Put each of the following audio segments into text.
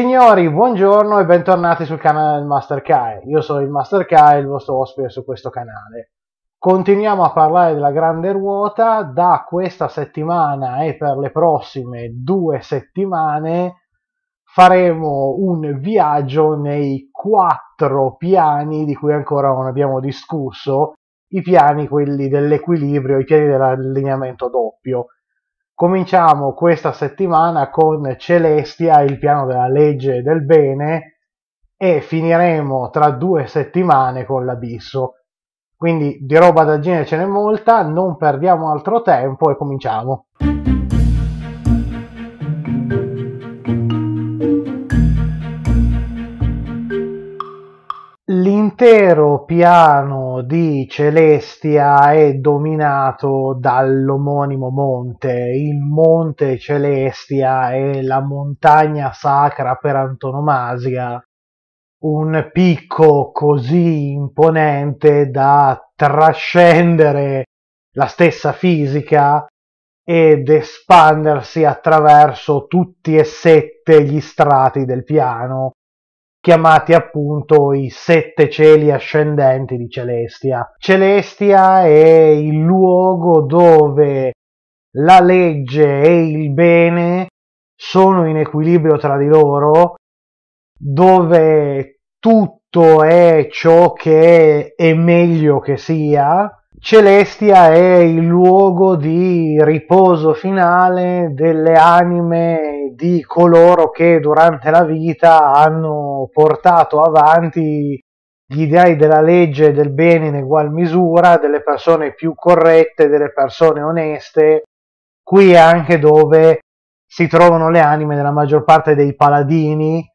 Signori, buongiorno e bentornati sul canale del Master Kai. Io sono il Master Kai, il vostro ospite su questo canale. Continuiamo a parlare della grande ruota da questa settimana e per le prossime due settimane faremo un viaggio nei quattro piani di cui ancora non abbiamo discusso, i piani quelli dell'equilibrio, i piani dell'allineamento doppio Cominciamo questa settimana con Celestia, il piano della legge del bene, e finiremo tra due settimane con l'abisso. Quindi di roba da genere ce n'è molta, non perdiamo altro tempo e cominciamo. L'intero piano di Celestia è dominato dall'omonimo monte. Il monte Celestia è la montagna sacra per antonomasia, un picco così imponente da trascendere la stessa fisica ed espandersi attraverso tutti e sette gli strati del piano chiamati appunto i sette cieli ascendenti di Celestia. Celestia è il luogo dove la legge e il bene sono in equilibrio tra di loro, dove tutto è ciò che è meglio che sia, Celestia è il luogo di riposo finale delle anime di coloro che durante la vita hanno portato avanti gli ideali della legge del bene in egual misura, delle persone più corrette, delle persone oneste. Qui è anche dove si trovano le anime della maggior parte dei paladini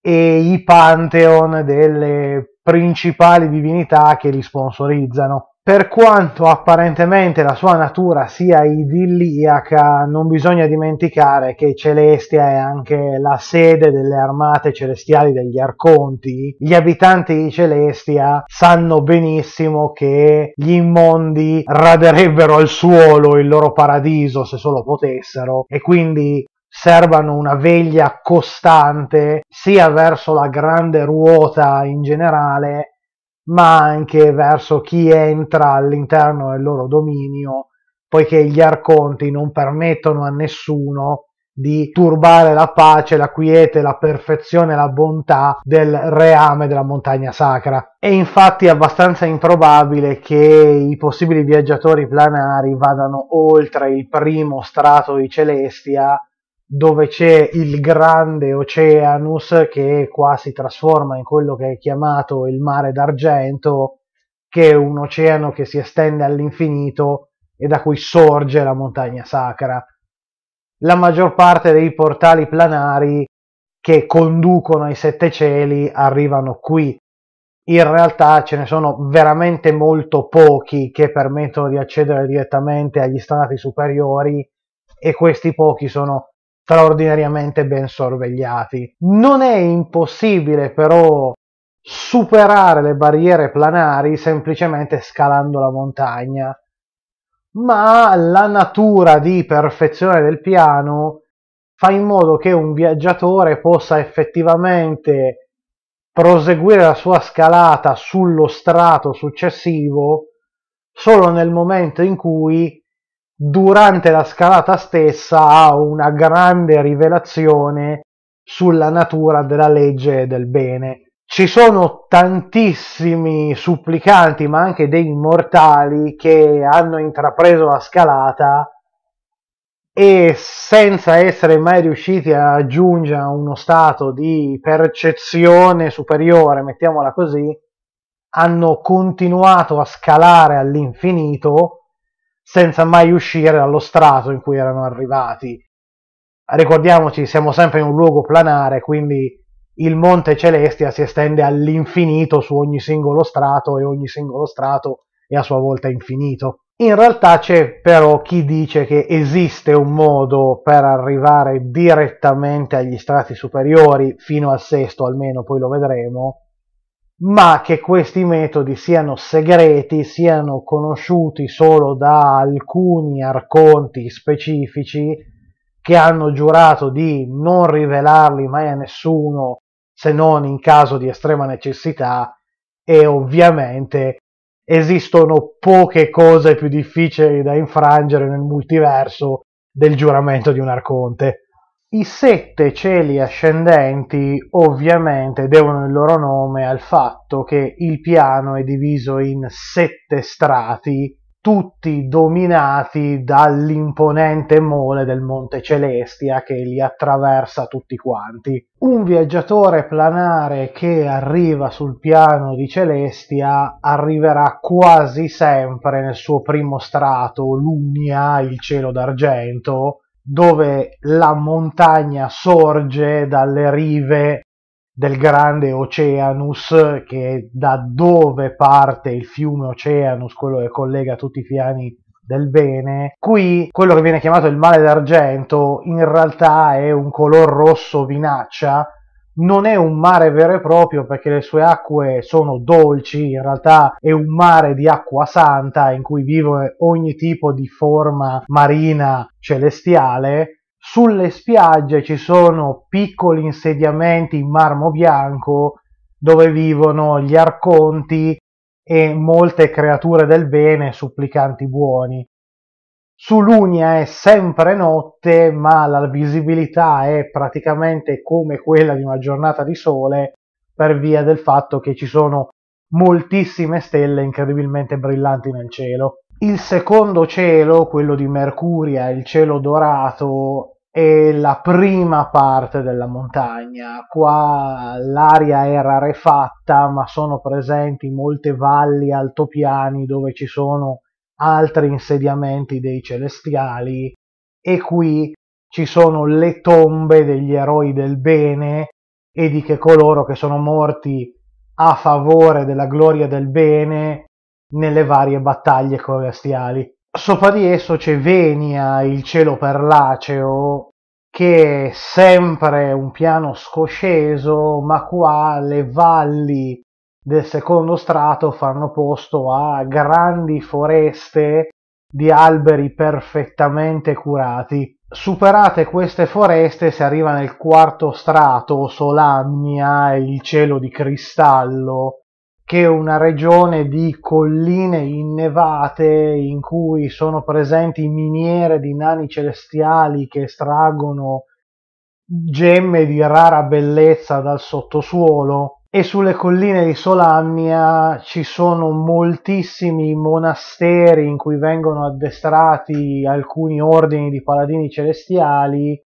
e i pantheon delle principali divinità che li sponsorizzano. Per quanto apparentemente la sua natura sia idilliaca, non bisogna dimenticare che Celestia è anche la sede delle armate celestiali degli Arconti. Gli abitanti di Celestia sanno benissimo che gli immondi raderebbero al suolo il loro paradiso se solo potessero e quindi servano una veglia costante sia verso la grande ruota in generale ma anche verso chi entra all'interno del loro dominio, poiché gli arconti non permettono a nessuno di turbare la pace, la quiete, la perfezione, la bontà del reame della montagna sacra. È infatti abbastanza improbabile che i possibili viaggiatori planari vadano oltre il primo strato di Celestia dove c'è il grande Oceanus che qua si trasforma in quello che è chiamato il mare d'argento, che è un oceano che si estende all'infinito e da cui sorge la montagna sacra. La maggior parte dei portali planari che conducono ai sette cieli arrivano qui. In realtà ce ne sono veramente molto pochi che permettono di accedere direttamente agli strati superiori e questi pochi sono straordinariamente ben sorvegliati. Non è impossibile però superare le barriere planari semplicemente scalando la montagna, ma la natura di perfezione del piano fa in modo che un viaggiatore possa effettivamente proseguire la sua scalata sullo strato successivo solo nel momento in cui durante la scalata stessa ha una grande rivelazione sulla natura della legge del bene. Ci sono tantissimi supplicanti, ma anche dei mortali, che hanno intrapreso la scalata e senza essere mai riusciti a raggiungere uno stato di percezione superiore, mettiamola così, hanno continuato a scalare all'infinito senza mai uscire dallo strato in cui erano arrivati. Ricordiamoci, siamo sempre in un luogo planare, quindi il Monte Celestia si estende all'infinito su ogni singolo strato e ogni singolo strato è a sua volta infinito. In realtà c'è però chi dice che esiste un modo per arrivare direttamente agli strati superiori, fino al sesto almeno, poi lo vedremo, ma che questi metodi siano segreti, siano conosciuti solo da alcuni arconti specifici che hanno giurato di non rivelarli mai a nessuno se non in caso di estrema necessità e ovviamente esistono poche cose più difficili da infrangere nel multiverso del giuramento di un arconte. I sette cieli ascendenti ovviamente devono il loro nome al fatto che il piano è diviso in sette strati, tutti dominati dall'imponente mole del Monte Celestia che li attraversa tutti quanti. Un viaggiatore planare che arriva sul piano di Celestia arriverà quasi sempre nel suo primo strato, l'Unia, il cielo d'argento, dove la montagna sorge dalle rive del grande Oceanus, che è da dove parte il fiume Oceanus, quello che collega tutti i piani del bene. Qui quello che viene chiamato il male d'argento in realtà è un color rosso vinaccia non è un mare vero e proprio perché le sue acque sono dolci, in realtà è un mare di acqua santa in cui vive ogni tipo di forma marina celestiale. Sulle spiagge ci sono piccoli insediamenti in marmo bianco dove vivono gli arconti e molte creature del bene, supplicanti buoni. Su Lunia è sempre notte, ma la visibilità è praticamente come quella di una giornata di sole per via del fatto che ci sono moltissime stelle incredibilmente brillanti nel cielo. Il secondo cielo, quello di Mercuria, il cielo dorato, è la prima parte della montagna. Qua l'aria è rarefatta, ma sono presenti molte valli altopiani dove ci sono altri insediamenti dei celestiali e qui ci sono le tombe degli eroi del bene e di che coloro che sono morti a favore della gloria del bene nelle varie battaglie celestiali. Sopra di esso c'è Venia, il cielo perlaceo, che è sempre un piano scosceso, ma qua le valli del secondo strato fanno posto a grandi foreste di alberi perfettamente curati. Superate queste foreste si arriva nel quarto strato, Solamnia il cielo di cristallo, che è una regione di colline innevate in cui sono presenti miniere di nani celestiali che estraggono gemme di rara bellezza dal sottosuolo e sulle colline di Solannia ci sono moltissimi monasteri in cui vengono addestrati alcuni ordini di paladini celestiali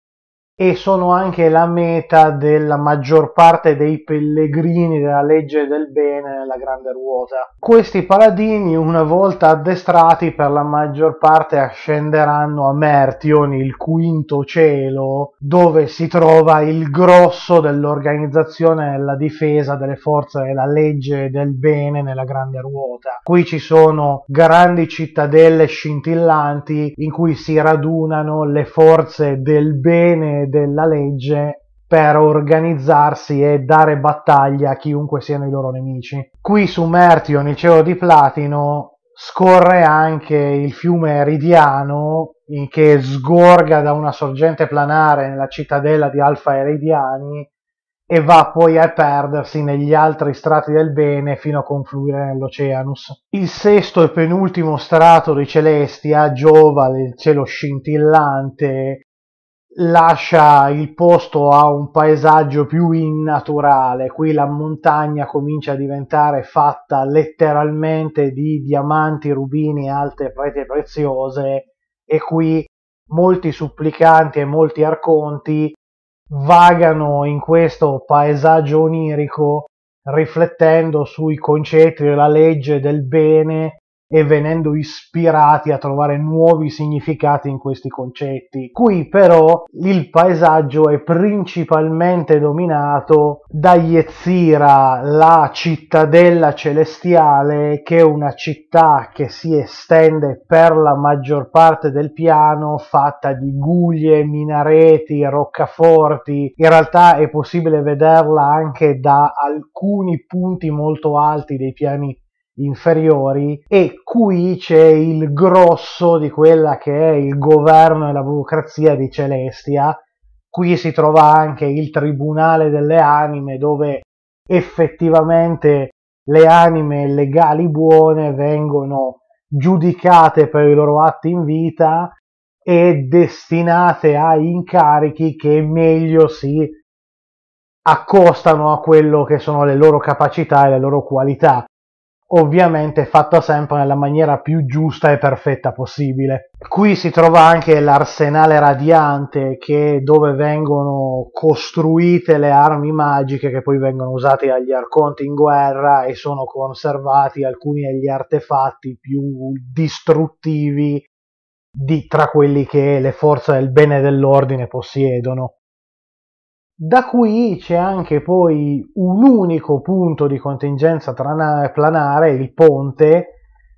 e sono anche la meta della maggior parte dei pellegrini della legge del bene nella grande ruota. Questi paladini, una volta addestrati, per la maggior parte ascenderanno a Mertion, il quinto cielo, dove si trova il grosso dell'organizzazione della difesa delle forze della legge del bene nella grande ruota. Qui ci sono grandi cittadelle scintillanti in cui si radunano le forze del bene della legge per organizzarsi e dare battaglia a chiunque siano i loro nemici. Qui su Mertion, il cielo di platino, scorre anche il fiume Eridiano che sgorga da una sorgente planare nella cittadella di Alfa Eridiani e va poi a perdersi negli altri strati del bene fino a confluire nell'Oceanus. Il sesto e penultimo strato di Celestia, Giova, il cielo scintillante, lascia il posto a un paesaggio più innaturale. Qui la montagna comincia a diventare fatta letteralmente di diamanti, rubini e altre prete preziose e qui molti supplicanti e molti arconti vagano in questo paesaggio onirico riflettendo sui concetti della legge del bene e venendo ispirati a trovare nuovi significati in questi concetti. Qui però il paesaggio è principalmente dominato da Yetzira, la cittadella celestiale, che è una città che si estende per la maggior parte del piano, fatta di guglie, minareti, roccaforti. In realtà è possibile vederla anche da alcuni punti molto alti dei piani inferiori e qui c'è il grosso di quella che è il governo e la burocrazia di Celestia. Qui si trova anche il Tribunale delle Anime dove effettivamente le anime legali buone vengono giudicate per i loro atti in vita e destinate a incarichi che meglio si accostano a quello che sono le loro capacità e le loro qualità ovviamente fatta sempre nella maniera più giusta e perfetta possibile. Qui si trova anche l'arsenale radiante che è dove vengono costruite le armi magiche che poi vengono usate dagli arconti in guerra e sono conservati alcuni degli artefatti più distruttivi di, tra quelli che le forze del bene e dell'ordine possiedono da qui c'è anche poi un unico punto di contingenza planare, il ponte,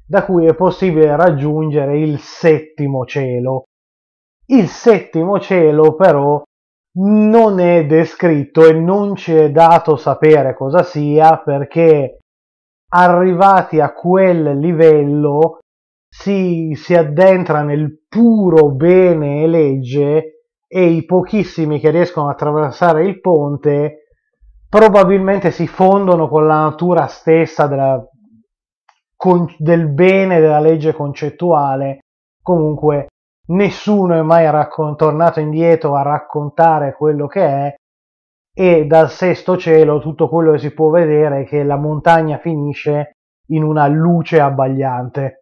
da cui è possibile raggiungere il settimo cielo. Il settimo cielo però non è descritto e non ci è dato sapere cosa sia perché arrivati a quel livello si, si addentra nel puro bene e legge e i pochissimi che riescono a attraversare il ponte probabilmente si fondono con la natura stessa della, con, del bene della legge concettuale. Comunque nessuno è mai raccon- tornato indietro a raccontare quello che è e dal sesto cielo tutto quello che si può vedere è che la montagna finisce in una luce abbagliante.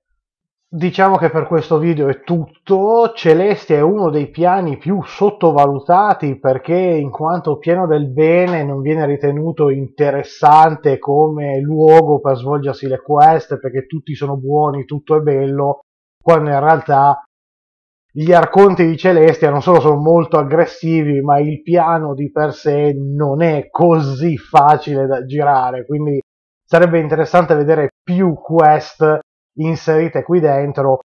Diciamo che per questo video è tutto, Celestia è uno dei piani più sottovalutati perché in quanto pieno del bene non viene ritenuto interessante come luogo per svolgersi le quest perché tutti sono buoni, tutto è bello, quando in realtà gli arconti di Celestia non solo sono molto aggressivi ma il piano di per sé non è così facile da girare, quindi sarebbe interessante vedere più quest inserite qui dentro,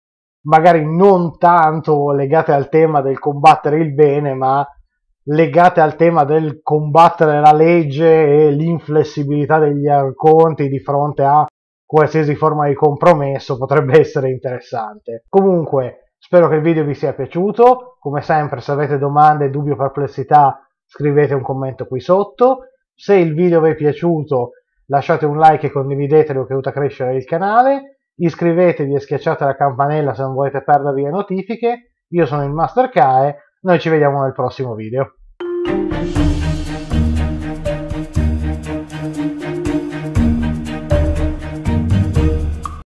magari non tanto legate al tema del combattere il bene, ma legate al tema del combattere la legge e l'inflessibilità degli arconti di fronte a qualsiasi forma di compromesso potrebbe essere interessante. Comunque, spero che il video vi sia piaciuto. Come sempre, se avete domande, dubbi o perplessità, scrivete un commento qui sotto. Se il video vi è piaciuto, lasciate un like e condividetelo che aiuta a crescere il canale iscrivetevi e schiacciate la campanella se non volete perdervi le notifiche, io sono il Master Kae, noi ci vediamo nel prossimo video.